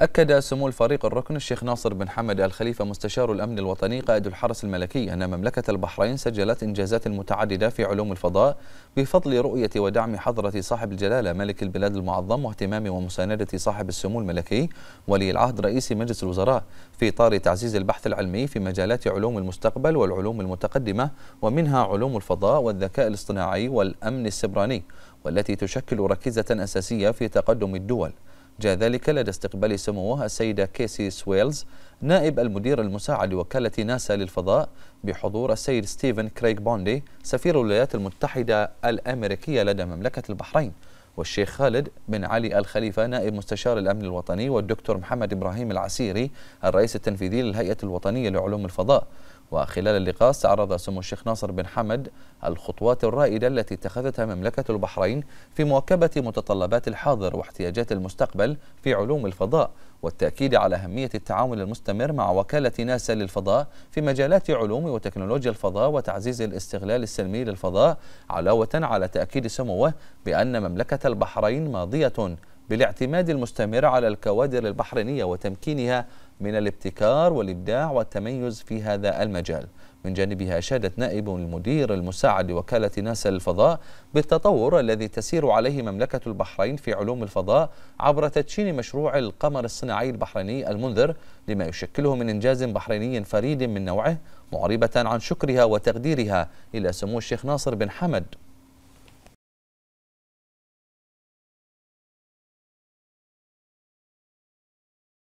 أكد سمو الفريق الركن الشيخ ناصر بن حمد الخليفة مستشار الأمن الوطني قائد الحرس الملكي أن مملكة البحرين سجلت إنجازات متعددة في علوم الفضاء بفضل رؤية ودعم حضرة صاحب الجلالة ملك البلاد المعظم واهتمام ومساندة صاحب السمو الملكي ولي العهد رئيس مجلس الوزراء في إطار تعزيز البحث العلمي في مجالات علوم المستقبل والعلوم المتقدمة ومنها علوم الفضاء والذكاء الاصطناعي والأمن السبراني والتي تشكل ركيزة أساسية في تقدم الدول جاء ذلك لدى استقبال سموها السيدة كيسي سويلز نائب المدير المساعد لوكالة ناسا للفضاء بحضور السيد ستيفن كريغ بوندي سفير الولايات المتحدة الأمريكية لدى مملكة البحرين والشيخ خالد بن علي الخليفة نائب مستشار الأمن الوطني والدكتور محمد إبراهيم العسيري الرئيس التنفيذي للهيئة الوطنية لعلوم الفضاء وخلال اللقاء استعرض سمو الشيخ ناصر بن حمد الخطوات الرائدة التي اتخذتها مملكة البحرين في مواكبة متطلبات الحاضر واحتياجات المستقبل في علوم الفضاء والتأكيد على أهمية التعاون المستمر مع وكالة ناسا للفضاء في مجالات علوم وتكنولوجيا الفضاء وتعزيز الاستغلال السلمي للفضاء علاوة على تأكيد سموه بأن مملكة البحرين ماضية بالاعتماد المستمر على الكوادر البحرينية وتمكينها من الابتكار والإبداع والتميز في هذا المجال من جانبها أشادت نائب المدير المساعد لوكالة ناسا للفضاء بالتطور الذي تسير عليه مملكة البحرين في علوم الفضاء عبر تدشين مشروع القمر الصناعي البحريني المنذر لما يشكله من إنجاز بحريني فريد من نوعه معربة عن شكرها وتقديرها إلى سمو الشيخ ناصر بن حمد